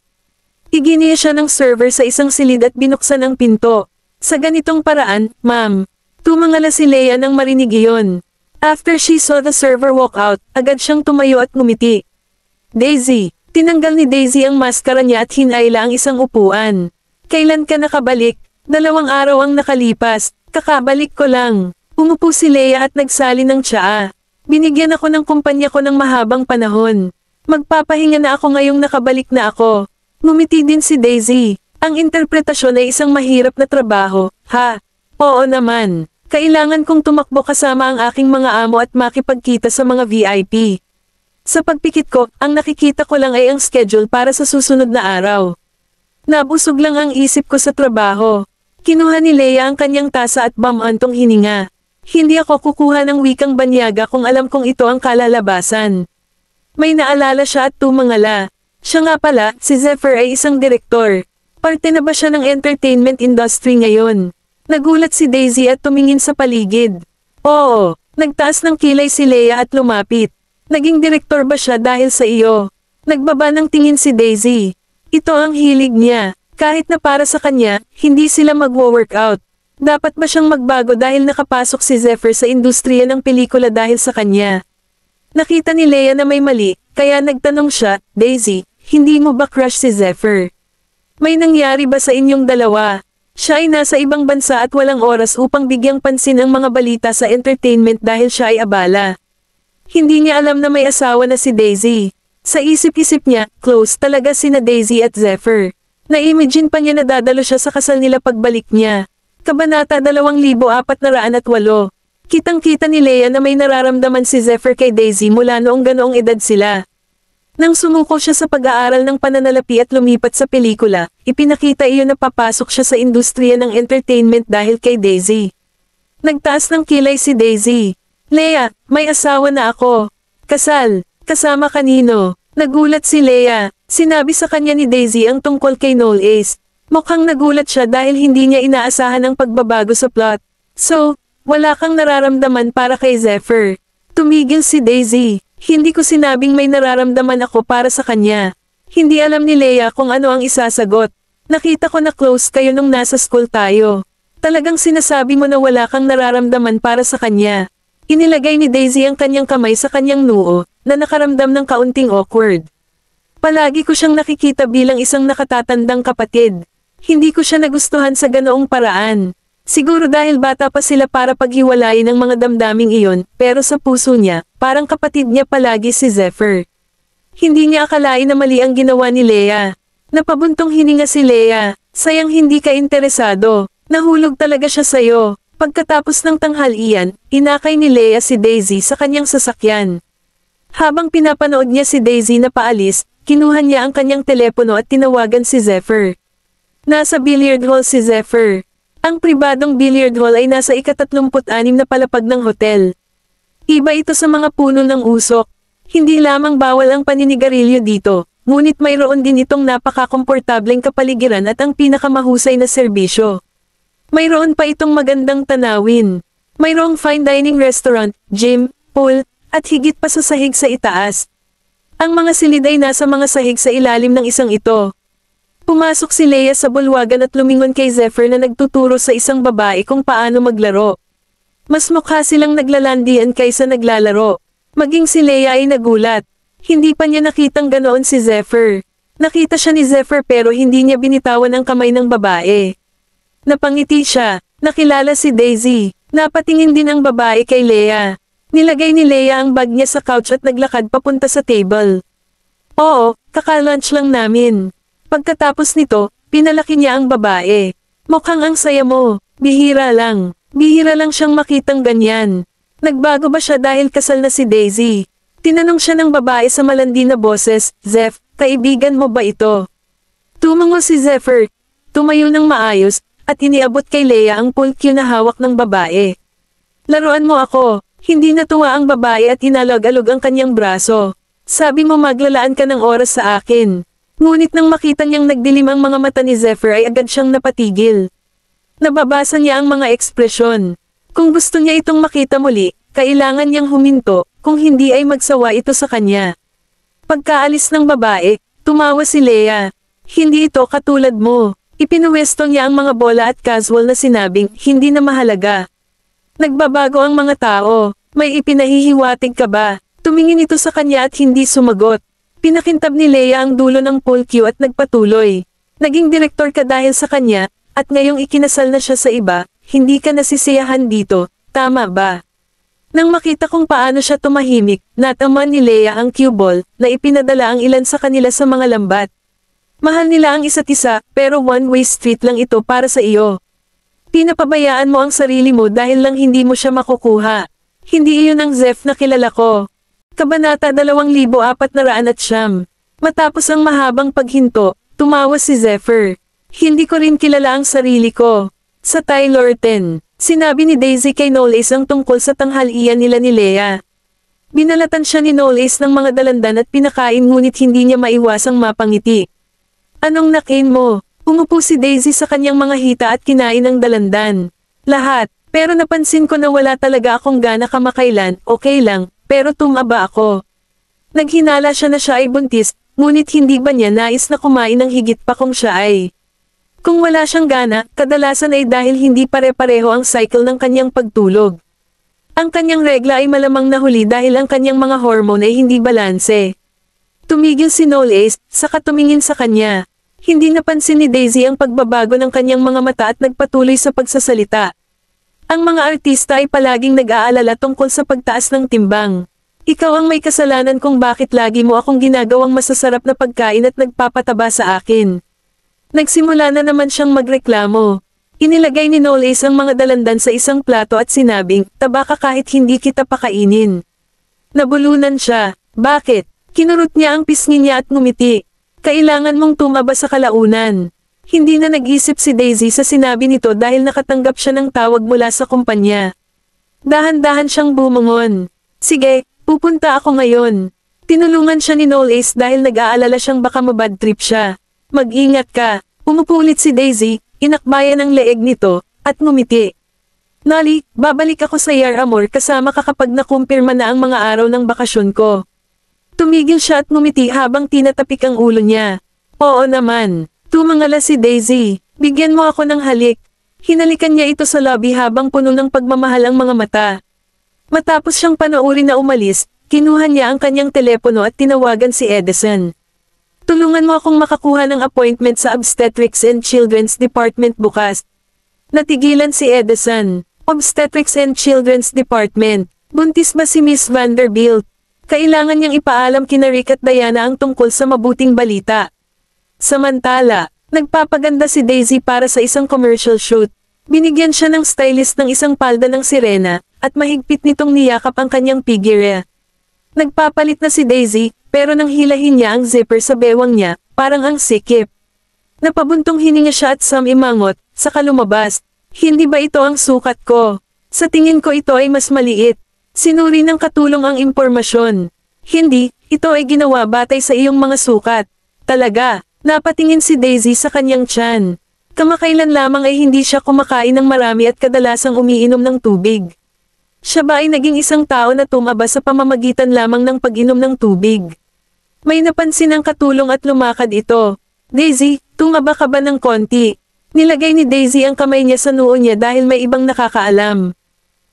Iginiya siya ng server sa isang silid at binuksan ang pinto. Sa ganitong paraan, ma'am, tumangala si Leia nang marinig iyon. After she saw the server walk out, agad siyang tumayo at ngumiti. Daisy, tinanggal ni Daisy ang maskara niya at hinayla ang isang upuan. Kailan ka nakabalik, Dalawang araw ang nakalipas, kakabalik ko lang. Umupo si Leia at nagsali ng tsaa. Binigyan ako ng kumpanya ko ng mahabang panahon. Magpapahinga na ako ngayong nakabalik na ako. Ngumiti din si Daisy. Ang interpretasyon ay isang mahirap na trabaho, ha? Oo naman. Kailangan kong tumakbo kasama ang aking mga amo at makipagkita sa mga VIP. Sa pagpikit ko, ang nakikita ko lang ay ang schedule para sa susunod na araw. Nabusog lang ang isip ko sa trabaho. Kinuha ni Leia ang kanyang tasa at bamantong hininga. Hindi ako kukuha ng wikang banyaga kung alam kong ito ang kalalabasan. May naalala siya at tumangala. Siya nga pala, si Zephyr ay isang direktor. Parte na ba siya ng entertainment industry ngayon? Nagulat si Daisy at tumingin sa paligid. Oo, nagtaas ng kilay si Leia at lumapit. Naging direktor ba siya dahil sa iyo? Nagbaba ng tingin si Daisy. Ito ang hilig niya. Kahit na para sa kanya, hindi sila magwo-workout. Dapat ba siyang magbago dahil nakapasok si Zephyr sa industriya ng pelikula dahil sa kanya? Nakita ni Leia na may mali, kaya nagtanong siya, Daisy, hindi mo ba crush si Zephyr? May nangyari ba sa inyong dalawa? Siya ay nasa ibang bansa at walang oras upang bigyang pansin ang mga balita sa entertainment dahil siya ay abala. Hindi niya alam na may asawa na si Daisy. Sa isip-isip niya, close talaga sina Daisy at Zephyr. Na-imagine pa niya na dadalo siya sa kasal nila pagbalik niya. Kabanata 2408 Kitang-kita ni Leia na may nararamdaman si Zephyr kay Daisy mula noong ganoong edad sila. Nang sumuko siya sa pag-aaral ng pananalapi at lumipat sa pelikula, ipinakita iyon na papasok siya sa industriya ng entertainment dahil kay Daisy. Nagtaas ng kilay si Daisy. Leia, may asawa na ako. Kasal, kasama kanino? Nagulat si Leia, Sinabi sa kanya ni Daisy ang tungkol kay Noel Ace. Mukhang nagulat siya dahil hindi niya inaasahan ang pagbabago sa plot. So, wala kang nararamdaman para kay Zephyr. Tumigil si Daisy. Hindi ko sinabing may nararamdaman ako para sa kanya. Hindi alam ni Leia kung ano ang isasagot. Nakita ko na close kayo nung nasa school tayo. Talagang sinasabi mo na wala kang nararamdaman para sa kanya. Inilagay ni Daisy ang kanyang kamay sa kanyang noo, na nakaramdam ng kaunting awkward. Palagi ko siyang nakikita bilang isang nakatatandang kapatid. Hindi ko siya nagustuhan sa ganoong paraan. Siguro dahil bata pa sila para paghiwalayin ang mga damdaming iyon, pero sa puso niya, parang kapatid niya palagi si Zephyr. Hindi niya akalain na mali ang ginawa ni Leia. Napabuntong hininga si Leia, sayang hindi ka interesado, nahulog talaga siya sa'yo. Pagkatapos ng tanghalian, inakay ni Leia si Daisy sa kanyang sasakyan. Habang pinapanood niya si Daisy na paalis, Kinuha niya ang kanyang telepono at tinawagan si Zephyr. Nasa billiard hall si Zephyr. Ang pribadong billiard hall ay nasa ikatatlumput-anim na palapag ng hotel. Iba ito sa mga puno ng usok. Hindi lamang bawal ang paninigarilyo dito, ngunit mayroon din itong napakakomportableng kapaligiran at ang pinakamahusay na serbisyo. Mayroon pa itong magandang tanawin. Mayroong fine dining restaurant, gym, pool, at higit pa sa sahig sa itaas, ang mga silid ay nasa mga sahig sa ilalim ng isang ito. Pumasok si Leia sa bulwagan at lumingon kay Zephyr na nagtuturo sa isang babae kung paano maglaro. Mas mukha silang naglalandian kaysa naglalaro. Maging si Leia ay nagulat. Hindi pa niya nakitang ganoon si Zephyr. Nakita siya ni Zephyr pero hindi niya binitawan ang kamay ng babae. Napangiti siya, nakilala si Daisy, napatingin din ang babae kay Leia. Nilagay ni Leia ang bag niya sa couch at naglakad papunta sa table. Oo, kaka-lunch lang namin. Pagkatapos nito, pinalaki niya ang babae. Mukhang ang saya mo, bihira lang. Bihira lang siyang makitang ganyan. Nagbago ba siya dahil kasal na si Daisy? Tinanong siya ng babae sa malandi na boses, Zeph, kaibigan mo ba ito? Tumango si Zephyr, tumayo ng maayos, at iniabot kay Leia ang pulkyo na hawak ng babae. Laruan mo ako, hindi natuwa ang babae at inalog-alog ang kanyang braso. Sabi mo maglalaan ka ng oras sa akin. Ngunit nang makita niyang nagdilim ang mga mata ni Zephyr ay agad siyang napatigil. Nababasa niya ang mga ekspresyon. Kung gusto niya itong makita muli, kailangan niyang huminto, kung hindi ay magsawa ito sa kanya. Pagkaalis ng babae, tumawa si Leia. Hindi ito katulad mo. Ipinuwesto niya ang mga bola at casual na sinabing, hindi na mahalaga. Nagbabago ang mga tao. May ipinahihiwatig ka ba? Tumingin ito sa kanya at hindi sumagot. Pinakintab ni Leia ang dulo ng pool cue at nagpatuloy. Naging direktor ka dahil sa kanya, at ngayong ikinasal na siya sa iba, hindi ka nasisiyahan dito, tama ba? Nang makita kung paano siya tumahimik, nataman ni Leia ang cue ball na ipinadala ang ilan sa kanila sa mga lambat. Mahal nila ang isa't isa, pero one-way street lang ito para sa iyo. Pinapabayaan mo ang sarili mo dahil lang hindi mo siya makukuha. Hindi iyon ang Zeph na kilala ko. Kabanata 2400 at siyam. Matapos ang mahabang paghinto, tumawa si Zephyr. Hindi ko rin kilala ang sarili ko. Sa Tyler 10, sinabi ni Daisy kay Knowles ang tungkol sa tanghalian nila ni Lea. Binalatan siya ni Knowles ng mga dalandan at pinakain ngunit hindi niya maiwasang mapangiti. Anong nakain mo? Umupo si Daisy sa kanyang mga hita at kinain ang dalandan. Lahat, pero napansin ko na wala talaga akong gana kamakailan, okay lang, pero tumaba ako. Naghinala siya na siya ay buntis, ngunit hindi ba niya nais na kumain ng higit pa kung siya ay. Kung wala siyang gana, kadalasan ay dahil hindi pare-pareho ang cycle ng kanyang pagtulog. Ang kanyang regla ay malamang nahuli dahil ang kanyang mga hormone ay hindi balanse. Tumigil si Knowles, saka tumingin sa kanya. Hindi napansin ni Daisy ang pagbabago ng kanyang mga mata at nagpatuloy sa pagsasalita. Ang mga artista ay palaging nag-aalala tungkol sa pagtaas ng timbang. Ikaw ang may kasalanan kung bakit lagi mo akong ginagawang masasarap na pagkain at nagpapataba sa akin. Nagsimula na naman siyang magreklamo. Inilagay ni Knowles ang mga dalandan sa isang plato at sinabing, taba ka kahit hindi kita pakainin. Nabulunan siya. Bakit? Kinurot niya ang pisngi niya at ngumiti. Kailangan mong tumaba sa kalaunan. Hindi na nag-isip si Daisy sa sinabi nito dahil nakatanggap siya ng tawag mula sa kumpanya. Dahan-dahan siyang bumangon. Sige, pupunta ako ngayon. Tinulungan siya ni Noel Ace dahil nag-aalala siyang baka mabad trip siya. Mag-ingat ka, umupulit si Daisy, inakbayan ang leeg nito, at ngumiti. Nali, babalik ako sa Yar Amor kasama ka kapag nakumpirma na ang mga araw ng bakasyon ko. Tumigil siya at ngumiti habang tinatapik ang ulo niya. Oo naman. Tumangala si Daisy. Bigyan mo ako ng halik. Hinalikan niya ito sa lobby habang puno ng pagmamahal ang mga mata. Matapos siyang panoorin na umalis, kinuha niya ang kanyang telepono at tinawagan si Edison. Tulungan mo akong makakuha ng appointment sa Obstetrics and Children's Department bukas. Natigilan si Edison. Obstetrics and Children's Department. Buntis ba si Miss Vanderbilt? Kailangan niyang ipaalam kina Rick at Diana ang tungkol sa mabuting balita. Samantala, nagpapaganda si Daisy para sa isang commercial shoot. Binigyan siya ng stylist ng isang palda ng sirena, at mahigpit nitong niyakap ang kanyang pigire. Nagpapalit na si Daisy, pero nang hilahin niya ang zipper sa bewang niya, parang ang sikip. Napabuntong hininga siya at Sam imangot, sa kalumabas. Hindi ba ito ang sukat ko? Sa tingin ko ito ay mas maliit. Sinuri ng katulong ang impormasyon. Hindi, ito ay ginawa batay sa iyong mga sukat. Talaga, napatingin si Daisy sa kanyang tiyan. Kamakailan lamang ay hindi siya kumakain ng marami at kadalasang umiinom ng tubig. Siya ba ay naging isang tao na tumaba sa pamamagitan lamang ng pag-inom ng tubig? May napansin ang katulong at lumakad ito. Daisy, tumaba ka ba ng konti? Nilagay ni Daisy ang kamay niya sa noo niya dahil may ibang nakakaalam.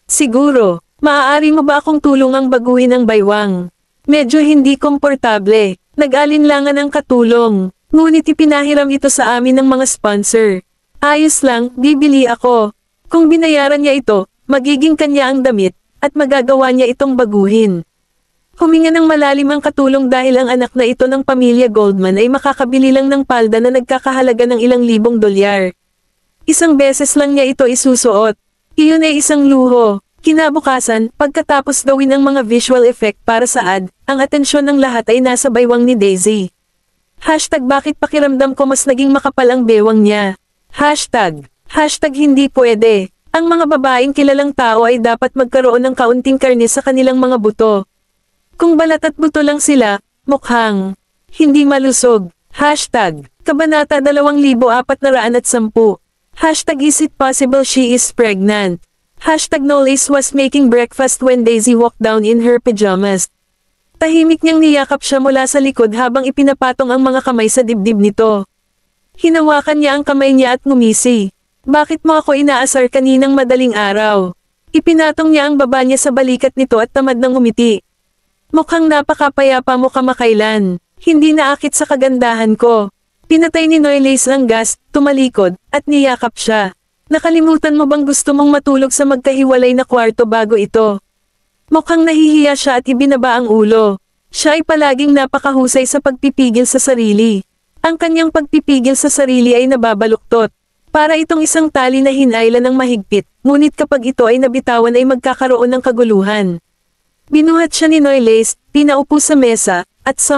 Siguro, Maaari mo ba akong tulungang baguhin ang baywang? Medyo hindi komportable, nag-alinlangan ang katulong, ngunit ipinahiram ito sa amin ng mga sponsor. Ayos lang, bibili ako. Kung binayaran niya ito, magiging kanya ang damit, at magagawa niya itong baguhin. Huminga ng malalim ang katulong dahil ang anak na ito ng pamilya Goldman ay makakabili lang ng palda na nagkakahalaga ng ilang libong dolyar. Isang beses lang niya ito isusuot. Iyon ay isang luho, Kinabukasan, pagkatapos gawin ang mga visual effect para sa ad, ang atensyon ng lahat ay nasa baywang ni Daisy. Hashtag bakit pakiramdam ko mas naging makapal ang bewang niya. Hashtag, hashtag hindi pwede. Ang mga babaeng kilalang tao ay dapat magkaroon ng kaunting karne sa kanilang mga buto. Kung balat at buto lang sila, mukhang hindi malusog. Hashtag, Kabanata 2410. Hashtag is it possible she is pregnant? Hashtag Knowles was making breakfast when Daisy walked down in her pajamas. Tahimik niyang niyakap siya mula sa likod habang ipinapatong ang mga kamay sa dibdib nito. Hinawakan niya ang kamay niya at ngumisi. Bakit mo ako inaasar kaninang madaling araw? Ipinatong niya ang baba niya sa balikat nito at tamad ng umiti. Mukhang napakapayapa mo kamakailan. Hindi naakit sa kagandahan ko. Pinatay ni Noyles ang gas, tumalikod, at niyakap siya. Nakalimutan mo bang gusto mong matulog sa magkahiwalay na kwarto bago ito? Mukhang nahihiya siya at ibinaba ang ulo. Siya ay palaging napakahusay sa pagpipigil sa sarili. Ang kanyang pagpipigil sa sarili ay nababaluktot. Para itong isang tali na hinayla ng mahigpit, ngunit kapag ito ay nabitawan ay magkakaroon ng kaguluhan. Binuhat siya ni Noyles, pinaupo sa mesa, at sa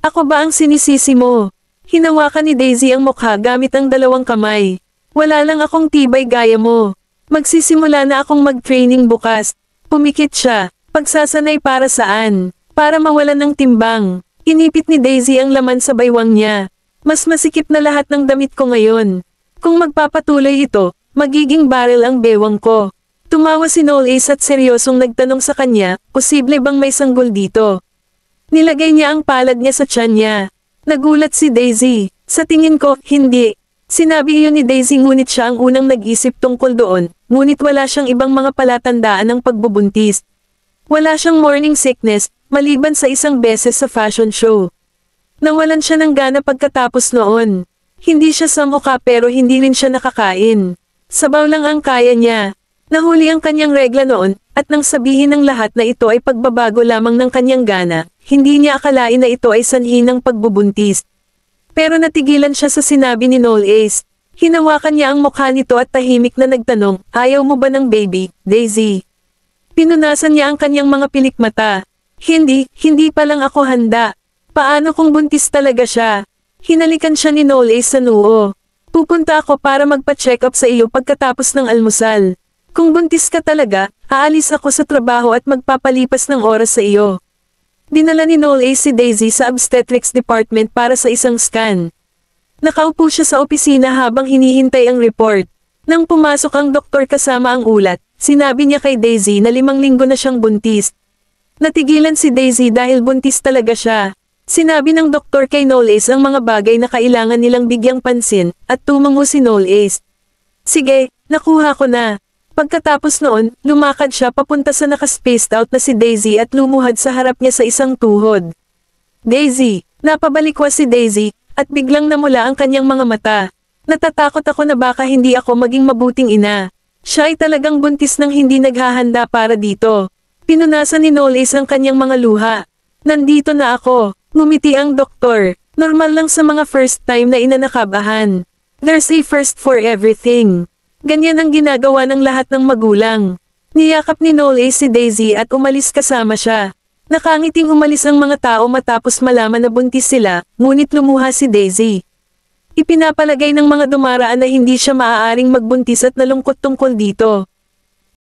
Ako ba ang sinisisi mo? Hinawakan ni Daisy ang mukha gamit ang dalawang kamay. Wala lang akong tibay gaya mo. Magsisimula na akong mag-training bukas. Pumikit siya. Pagsasanay para saan? Para mawalan ng timbang. Inipit ni Daisy ang laman sa baywang niya. Mas masikip na lahat ng damit ko ngayon. Kung magpapatuloy ito, magiging barrel ang bewang ko. Tumawa si Noel Ace at seryosong nagtanong sa kanya, posible bang may sanggol dito? Nilagay niya ang palad niya sa tiyan niya. Nagulat si Daisy. Sa tingin ko, hindi. Sinabi iyon ni Daisy ngunit siya ang unang nag-isip tungkol doon, ngunit wala siyang ibang mga palatandaan ng pagbubuntis. Wala siyang morning sickness, maliban sa isang beses sa fashion show. Nawalan siya ng gana pagkatapos noon. Hindi siya samuka pero hindi rin siya nakakain. Sabaw lang ang kaya niya. Nahuli ang kanyang regla noon, at nang sabihin ng lahat na ito ay pagbabago lamang ng kanyang gana, hindi niya akalain na ito ay sanhi ng pagbubuntis. Pero natigilan siya sa sinabi ni Noel Ace. Hinawakan niya ang mukha nito at tahimik na nagtanong, ayaw mo ba ng baby, Daisy? Pinunasan niya ang kanyang mga pilikmata. Hindi, hindi pa lang ako handa. Paano kung buntis talaga siya? Hinalikan siya ni Noel Ace sa noo. Pupunta ako para magpa-check up sa iyo pagkatapos ng almusal. Kung buntis ka talaga, aalis ako sa trabaho at magpapalipas ng oras sa iyo. Dinala ni Noel A. si Daisy sa obstetrics department para sa isang scan. Nakaupo siya sa opisina habang hinihintay ang report. Nang pumasok ang doktor kasama ang ulat, sinabi niya kay Daisy na limang linggo na siyang buntis. Natigilan si Daisy dahil buntis talaga siya. Sinabi ng doktor kay Noel ang mga bagay na kailangan nilang bigyang pansin at tumango si Noel Sige, nakuha ko na. Pagkatapos noon, lumakad siya papunta sa nakaspaced out na si Daisy at lumuhad sa harap niya sa isang tuhod. Daisy, napabalikwa si Daisy, at biglang namula ang kanyang mga mata. Natatakot ako na baka hindi ako maging mabuting ina. Siya ay talagang buntis nang hindi naghahanda para dito. Pinunasan ni Knowles ang kanyang mga luha. Nandito na ako, ngumiti ang doktor. Normal lang sa mga first time na inanakabahan. There's a first for everything. Ganyan ang ginagawa ng lahat ng magulang. Niyakap ni Noel A si Daisy at umalis kasama siya. Nakangiting umalis ang mga tao matapos malaman na buntis sila, ngunit lumuha si Daisy. Ipinapalagay ng mga dumaraan na hindi siya maaaring magbuntis at nalungkot tungkol dito.